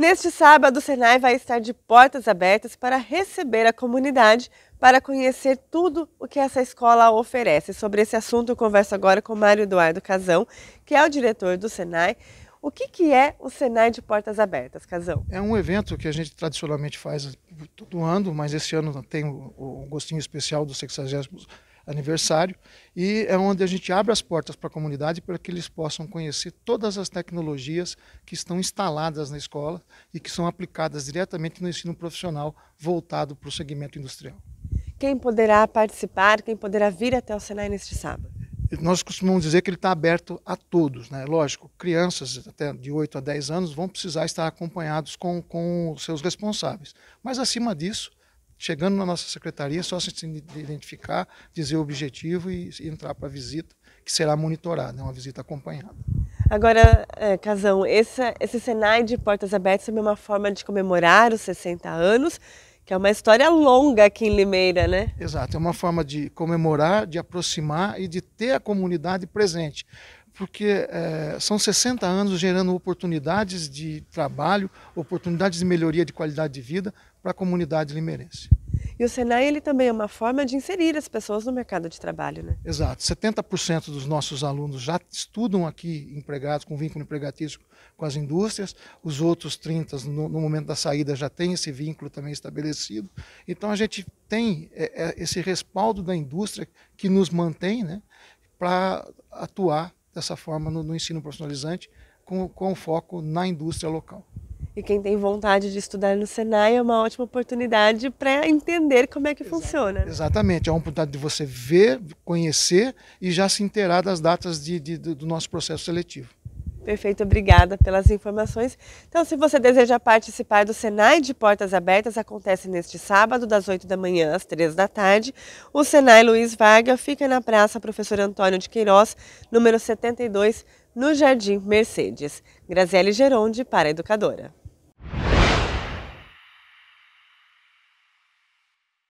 Neste sábado, o Senai vai estar de portas abertas para receber a comunidade para conhecer tudo o que essa escola oferece. Sobre esse assunto, eu converso agora com Mário Eduardo Casão, que é o diretor do Senai. O que, que é o Senai de Portas Abertas, Casão? É um evento que a gente tradicionalmente faz todo ano, mas esse ano tem o, o gostinho especial do 60 aniversário, e é onde a gente abre as portas para a comunidade para que eles possam conhecer todas as tecnologias que estão instaladas na escola e que são aplicadas diretamente no ensino profissional voltado para o segmento industrial. Quem poderá participar, quem poderá vir até o Senai neste sábado? nós costumamos dizer que ele está aberto a todos, né? Lógico, crianças até de 8 a 10 anos vão precisar estar acompanhados com, com os seus responsáveis. Mas acima disso, chegando na nossa secretaria, é só se identificar, dizer o objetivo e entrar para a visita, que será monitorada, é uma visita acompanhada. Agora, é, Casão, esse, esse Senai de Portas Abertas é uma forma de comemorar os 60 anos, que é uma história longa aqui em Limeira, né? Exato, é uma forma de comemorar, de aproximar e de ter a comunidade presente porque é, são 60 anos gerando oportunidades de trabalho, oportunidades de melhoria de qualidade de vida para a comunidade limeirense. E o Senai ele também é uma forma de inserir as pessoas no mercado de trabalho, né? Exato. 70% dos nossos alunos já estudam aqui empregados com vínculo empregatício com as indústrias. Os outros 30 no, no momento da saída já têm esse vínculo também estabelecido. Então a gente tem é, é esse respaldo da indústria que nos mantém, né, para atuar dessa forma no, no ensino profissionalizante com, com foco na indústria local. E quem tem vontade de estudar no Senai é uma ótima oportunidade para entender como é que funciona. Exatamente, é uma oportunidade de você ver, conhecer e já se inteirar das datas de, de, do nosso processo seletivo. Perfeito, obrigada pelas informações. Então, se você deseja participar do Senai de Portas Abertas, acontece neste sábado, das 8 da manhã às 3 da tarde. O Senai Luiz Varga fica na Praça Professor Antônio de Queiroz, número 72, no Jardim Mercedes. Graziele Geronde, para a Educadora.